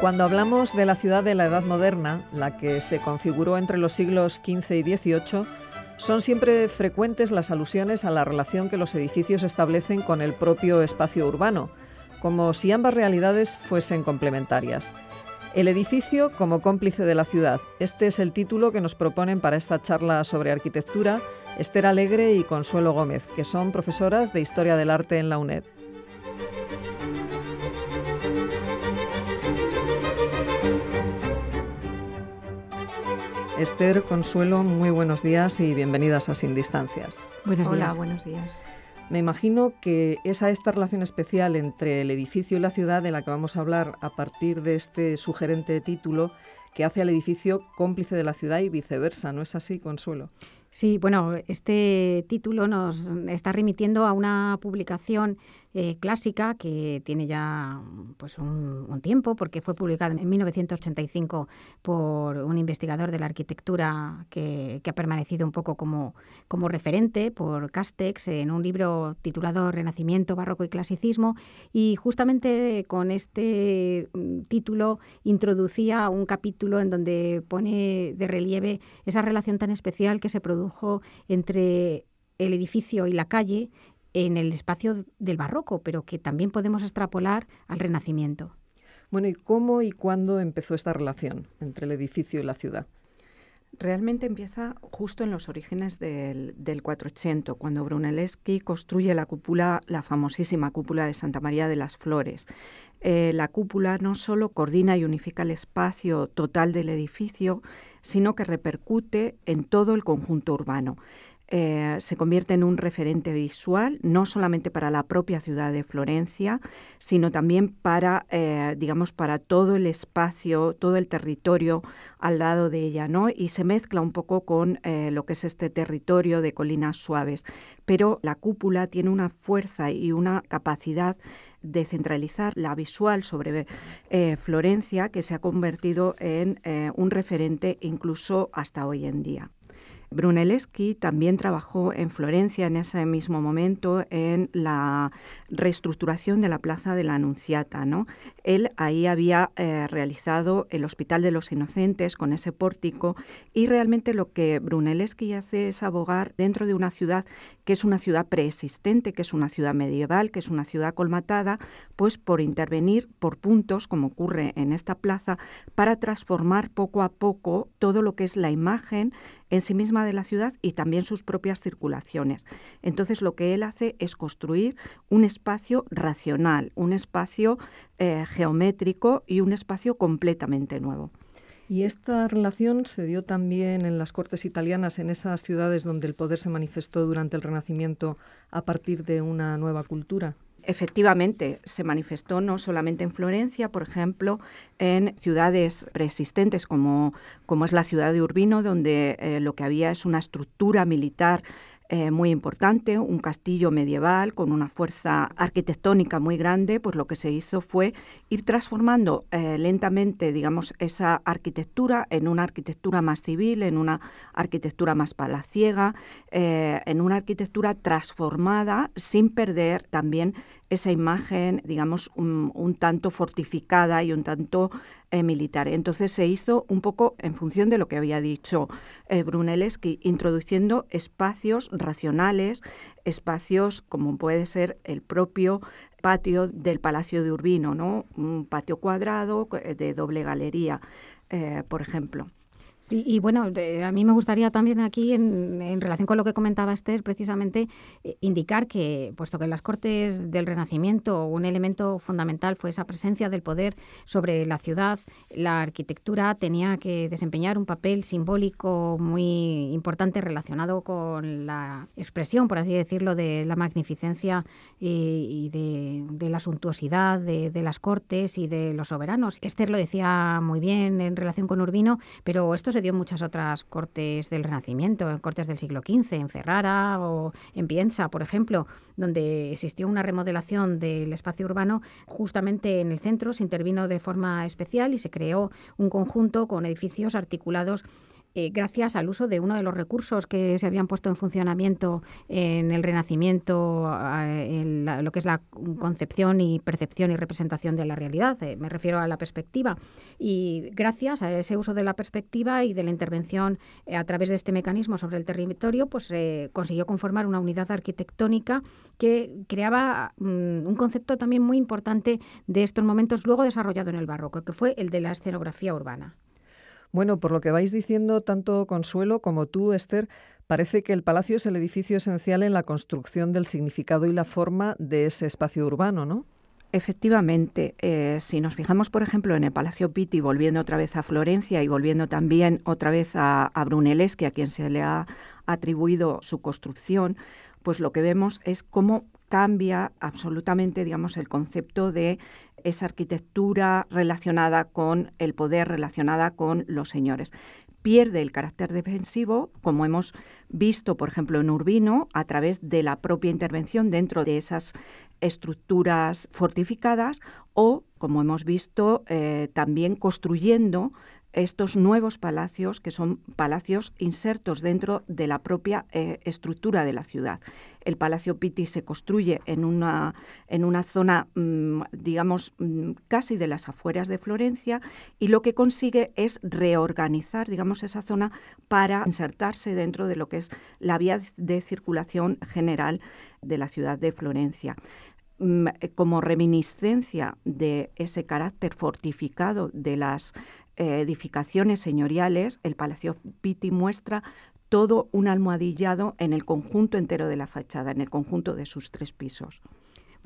Cuando hablamos de la ciudad de la Edad Moderna, la que se configuró entre los siglos XV y XVIII, son siempre frecuentes las alusiones a la relación que los edificios establecen con el propio espacio urbano, como si ambas realidades fuesen complementarias. El edificio como cómplice de la ciudad. Este es el título que nos proponen para esta charla sobre arquitectura Esther Alegre y Consuelo Gómez, que son profesoras de Historia del Arte en la UNED. Esther, Consuelo, muy buenos días y bienvenidas a Sin Distancias. Buenos Hola, buenos días. Me imagino que es a esta relación especial entre el edificio y la ciudad de la que vamos a hablar a partir de este sugerente título que hace al edificio cómplice de la ciudad y viceversa, ¿no es así, Consuelo? Sí, bueno, este título nos está remitiendo a una publicación eh, clásica que tiene ya pues un, tiempo porque fue publicada en 1985 por un investigador de la arquitectura que, ha permanecido un poco como, como referente por Castex en un libro titulado Renacimiento, Barroco y Clasicismo y justamente con este mm, título introducía un capítulo en donde pone de relieve esa relación tan especial que se produce entre el edificio y la calle en el espacio del barroco, pero que también podemos extrapolar al Renacimiento. Bueno, ¿y cómo y cuándo empezó esta relación entre el edificio y la ciudad? Realmente empieza justo en los orígenes del, del cuando Brunelleschi construye la cúpula, la famosísima cúpula de Santa María de las Flores. Eh, la cúpula no solo coordina y unifica el espacio total del edificio, sino que repercute en todo el conjunto urbano. Eh, se convierte en un referente visual, no solamente para la propia ciudad de Florencia, sino también para, eh, digamos, para todo el espacio, todo el territorio al lado de ella, ¿no? Y se mezcla un poco con eh, lo que es este territorio de colinas suaves. Pero la cúpula tiene una fuerza y una capacidad de la visual sobre eh, Florencia, que se ha convertido en eh, un referente incluso hasta hoy en día. Brunelleschi también trabajó en Florencia en ese mismo momento en la reestructuración de la plaza de la Anunciata. ¿no? Él ahí había eh, realizado el Hospital de los Inocentes con ese pórtico y realmente lo que Brunelleschi hace es abogar dentro de una ciudad que es una ciudad preexistente, que es una ciudad medieval, que es una ciudad colmatada, pues por intervenir por puntos, como ocurre en esta plaza, para transformar poco a poco todo lo que es la imagen en sí misma de la ciudad y también sus propias circulaciones. Entonces lo que él hace es construir un espacio racional, un espacio eh, geométrico y un espacio completamente nuevo. Y esta relación se dio también en las cortes italianas, en esas ciudades donde el poder se manifestó durante el Renacimiento a partir de una nueva cultura. Efectivamente, se manifestó no solamente en Florencia, por ejemplo, en ciudades preexistentes como, como es la ciudad de Urbino, donde eh, lo que había es una estructura militar eh, muy importante, un castillo medieval con una fuerza arquitectónica muy grande, pues lo que se hizo fue ir transformando eh, lentamente, digamos, esa arquitectura en una arquitectura más civil, en una arquitectura más palaciega, eh, en una arquitectura transformada sin perder también esa imagen, digamos, un, tanto fortificada y un tanto eh, militar. Entonces se hizo un poco en función de lo que había dicho eh, Brunelleschi, introduciendo espacios racionales, espacios como puede ser el propio patio del Palacio de Urbino, ¿no? un patio cuadrado eh, de doble galería, por ejemplo. Sí, y bueno, a mí me gustaría también aquí, en, relación con lo que comentaba Esther, precisamente eh, indicar que, puesto que en las Cortes del Renacimiento un elemento fundamental fue esa presencia del poder sobre la ciudad, la arquitectura tenía que desempeñar un papel simbólico muy importante relacionado con la expresión, por así decirlo, de la magnificencia eh, y, de, la suntuosidad de, las Cortes y de los soberanos. Esther lo decía muy bien en relación con Urbino, pero esto es se dio en muchas otras cortes del Renacimiento, en cortes del siglo XV, en Ferrara o en Pienza, por ejemplo, donde existió una remodelación del espacio urbano justamente en el centro, se intervino de forma especial y se creó un conjunto con edificios articulados eh, gracias al uso de uno de los recursos que se habían puesto en funcionamiento en el Renacimiento, en lo que es la concepción y percepción y representación de la realidad. Eh, me refiero a la perspectiva. Y gracias a ese uso de la perspectiva y de la intervención eh, a través de este mecanismo sobre el territorio, pues consiguió conformar una unidad arquitectónica que creaba mm, un concepto también muy importante de estos momentos luego desarrollado en el barroco, que fue el de la escenografía urbana. Bueno, por lo que vais diciendo, tanto Consuelo como tú, Esther, parece que el palacio es el edificio esencial en la construcción del significado y la forma de ese espacio urbano, ¿no? Efectivamente, eh, si nos fijamos, por ejemplo, en el Palacio Pitti, volviendo otra vez a Florencia y volviendo también otra vez a, a Brunelleschi, a quien se le ha atribuido su construcción, pues lo que vemos es cómo cambia absolutamente, digamos, el concepto de esa arquitectura relacionada con el poder, relacionada con los señores. Pierde el carácter defensivo, como hemos visto, por ejemplo, en Urbino, a través de la propia intervención dentro de esas estructuras fortificadas o, como hemos visto, eh, también construyendo estos nuevos palacios, que son palacios insertos dentro de la propia eh, estructura de la ciudad. El Palacio Pitti se construye en una, en una zona, mm, digamos, mm, casi de las afueras de Florencia y lo que consigue es reorganizar, digamos, esa zona para insertarse dentro de lo que es la vía de circulación general de la ciudad de Florencia mm, eh, como reminiscencia de ese carácter fortificado de las eh, edificaciones señoriales, el Palacio Pitti muestra todo un almohadillado en el conjunto entero de la fachada, en el conjunto de sus tres pisos.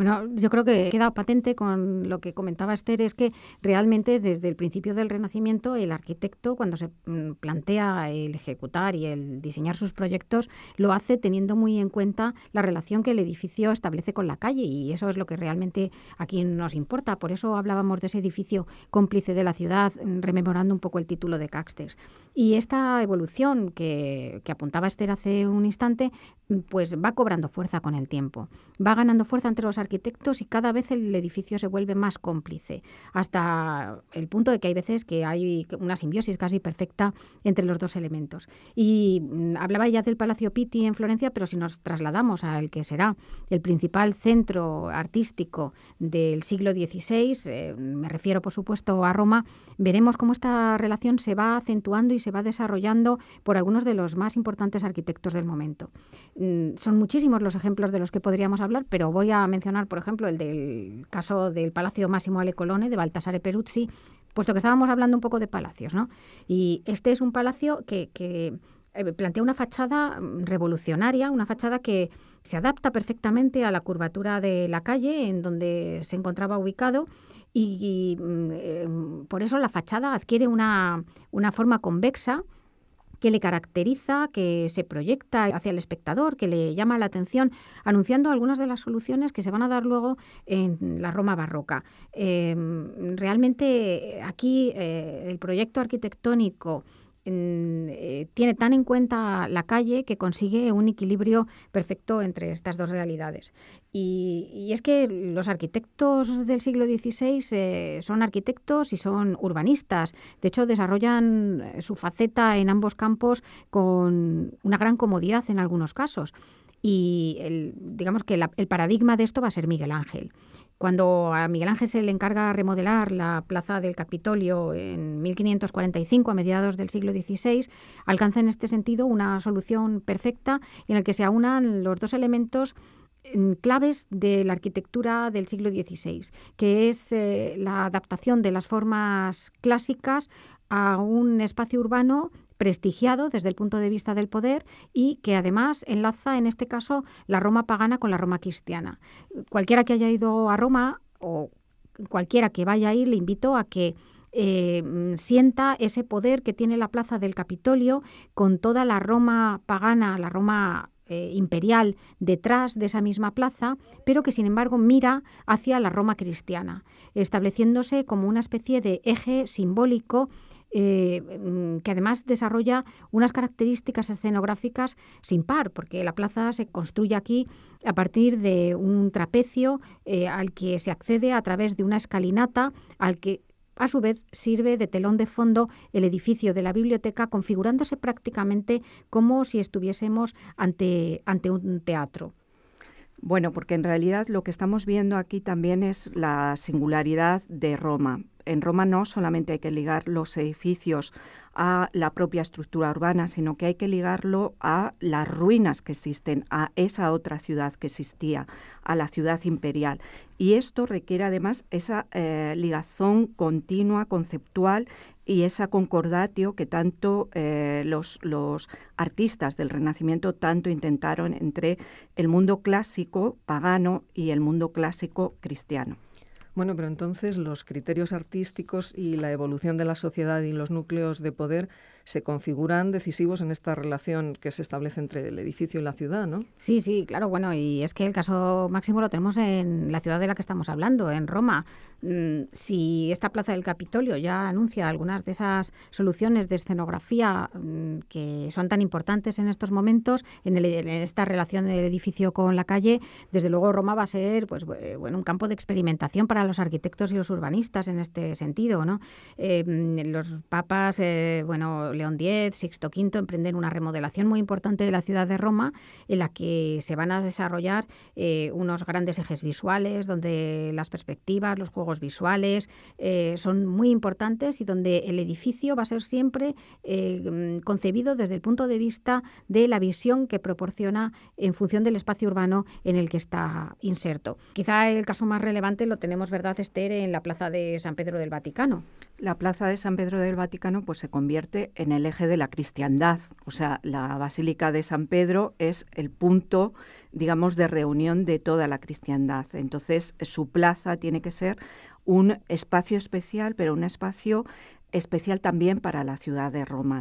Bueno, yo creo que queda patente con lo que comentaba Esther, es que realmente desde el principio del Renacimiento el arquitecto cuando se mm, plantea el ejecutar y el diseñar sus proyectos lo hace teniendo muy en cuenta la relación que el edificio establece con la calle y eso es lo que realmente aquí nos importa. Por eso hablábamos de ese edificio cómplice de la ciudad, mm, rememorando un poco el título de Caxtex. Y esta evolución que, que apuntaba Esther hace un instante, mm, pues va cobrando fuerza con el tiempo. Va ganando fuerza entre los arquitectos arquitectos y cada vez el edificio se vuelve más cómplice, hasta el punto de que hay veces que hay una simbiosis casi perfecta entre los dos elementos. Y mm, hablaba ya del Palacio Pitti en Florencia, pero si nos trasladamos al que será el principal centro artístico del siglo XVI, eh, me refiero por supuesto a Roma, veremos cómo esta relación se va acentuando y se va desarrollando por algunos de los más importantes arquitectos del momento. Mm, son muchísimos los ejemplos de los que podríamos hablar, pero voy a mencionar por ejemplo, el del caso del Palacio Máximo Alecolone de Baltasare Peruzzi, puesto que estábamos hablando un poco de palacios, ¿no? Y este es un palacio que, eh, plantea una fachada revolucionaria, una fachada que se adapta perfectamente a la curvatura de la calle en donde se encontraba ubicado y, mm, eh, por eso la fachada adquiere una forma convexa que le caracteriza, que se proyecta hacia el espectador, que le llama la atención, anunciando algunas de las soluciones que se van a dar luego en la Roma barroca. Em, realmente aquí eh, el proyecto arquitectónico eh, tiene tan en cuenta la calle que consigue un equilibrio perfecto entre estas dos realidades. Y, es que los arquitectos del siglo XVI eh, son arquitectos y son urbanistas. De hecho, desarrollan eh, su faceta en ambos campos con una gran comodidad en algunos casos. Y digamos que el paradigma de esto va a ser Miguel Ángel. Cuando a Miguel Ángel se le encarga remodelar la plaza del Capitolio en 1545, a mediados del siglo XVI, alcanza en este sentido una solución perfecta en la que se aunan los dos elementos mm, claves de la arquitectura del siglo XVI, que es eh, la adaptación de las formas clásicas a un espacio urbano prestigiado desde el punto de vista del poder y que además enlaza en este caso la Roma pagana con la Roma cristiana. Cualquiera que haya ido a Roma o cualquiera que vaya a ir, le invito a que eh, sienta ese poder que tiene la plaza del Capitolio con toda la Roma pagana, la Roma eh, imperial detrás de esa misma plaza, pero que sin embargo mira hacia la Roma cristiana, estableciéndose como una especie de eje simbólico eh, mm, que además desarrolla unas características escenográficas sin par, porque la plaza se construye aquí a partir de un trapecio eh, al que se accede a través de una escalinata, al que a su vez, sirve de telón de fondo el edificio de la biblioteca, configurándose prácticamente como si estuviésemos ante un teatro. Bueno, porque en realidad lo que estamos viendo aquí también es la singularidad de Roma. En Roma no solamente hay que ligar los edificios a la propia estructura urbana, sino que hay que ligarlo a las ruinas que existen, a esa otra ciudad que existía, a la ciudad imperial. Y esto requiere además esa eh, ligazón continua, conceptual, y esa concordatio que tanto eh, los, los, artistas del Renacimiento tanto intentaron entre el mundo clásico pagano y el mundo clásico cristiano. Bueno, pero entonces los criterios artísticos y la evolución de la sociedad y los núcleos de poder se configuran decisivos en esta relación que se establece entre el edificio y la ciudad, ¿no? Sí, sí, claro, bueno, y es que el caso máximo lo tenemos en la ciudad de la que estamos hablando, en Roma. Mm, si esta plaza del Capitolio ya anuncia algunas de esas soluciones de escenografía mm, que son tan importantes en estos momentos, en, esta relación del edificio con la calle, desde luego Roma va a ser pues, eh, bueno, un campo de experimentación para los arquitectos y los urbanistas en este sentido, ¿no? Eh, mm, los papas, eh, bueno, León X, Sixto V, emprenden una remodelación muy importante de la ciudad de Roma, en la que se van a desarrollar eh, unos grandes ejes visuales, donde las perspectivas, los juegos visuales eh, son muy importantes y donde el edificio va a ser siempre eh, concebido desde el punto de vista de la visión que proporciona en función del espacio urbano en el que está inserto. Quizá el caso más relevante lo tenemos, ¿verdad, Esther, en la Plaza de San Pedro del Vaticano? la plaza de San Pedro del Vaticano pues se convierte en el eje de la cristiandad, o sea, la Basílica de San Pedro es el punto, digamos, de reunión de toda la cristiandad. Entonces, su plaza tiene que ser un espacio especial, pero un espacio especial también para la ciudad de Roma.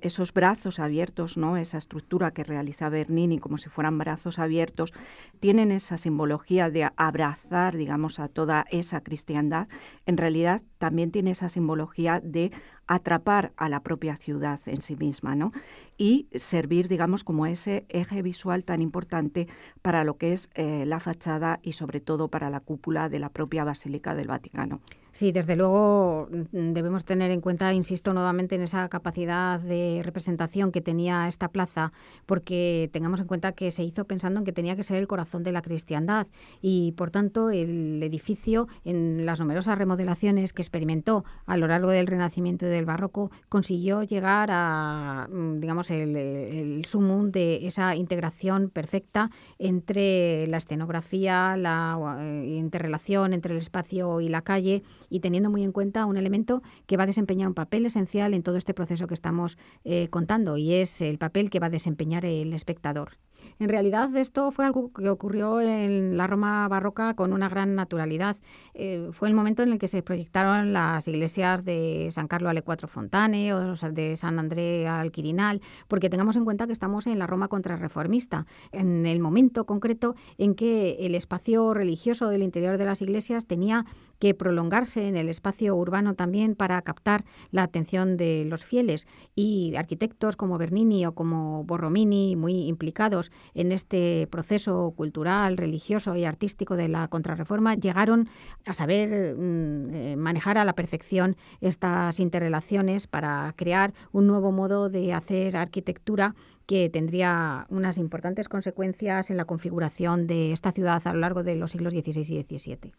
Esos brazos abiertos, ¿no? esa estructura que realiza Bernini como si fueran brazos abiertos, tienen esa simbología de abrazar digamos, a toda esa cristiandad. En realidad también tiene esa simbología de atrapar a la propia ciudad en sí misma ¿no? y servir digamos, como ese eje visual tan importante para lo que es eh, la fachada y sobre todo para la cúpula de la propia Basílica del Vaticano. Sí, desde luego mm, debemos tener en cuenta, insisto nuevamente, en esa capacidad de representación que tenía esta plaza, porque tengamos en cuenta que se hizo pensando en que tenía que ser el corazón de la cristiandad y, por tanto, el edificio, en las numerosas remodelaciones que experimentó a lo largo del Renacimiento y del Barroco, consiguió llegar a, mm, digamos, el, el sumum de esa integración perfecta entre la escenografía, la eh, interrelación entre el espacio y la calle y teniendo muy en cuenta un elemento que va a desempeñar un papel esencial en todo este proceso que estamos eh, contando y es el papel que va a desempeñar el espectador. En realidad esto fue algo que ocurrió en la Roma barroca con una gran naturalidad. Eh, fue el momento en el que se proyectaron las iglesias de San Carlo alle Cuatro Fontane o de San André al Quirinal, porque tengamos en cuenta que estamos en la Roma contrarreformista, en el momento concreto en que el espacio religioso del interior de las iglesias tenía que prolongarse en el espacio urbano también para captar la atención de los fieles y arquitectos como Bernini o como Borromini, muy implicados en este proceso cultural, religioso y artístico de la contrarreforma llegaron a saber mm, eh, manejar a la perfección estas interrelaciones para crear un nuevo modo de hacer arquitectura que tendría unas importantes consecuencias en la configuración de esta ciudad a lo largo de los siglos XVI y XVII.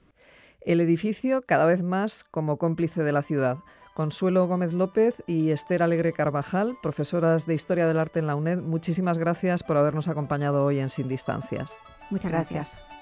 El edificio cada vez más como cómplice de la ciudad Consuelo Gómez López y Esther Alegre Carvajal, profesoras de Historia del Arte en la UNED. Muchísimas gracias por habernos acompañado hoy en Sin Distancias. Muchas gracias.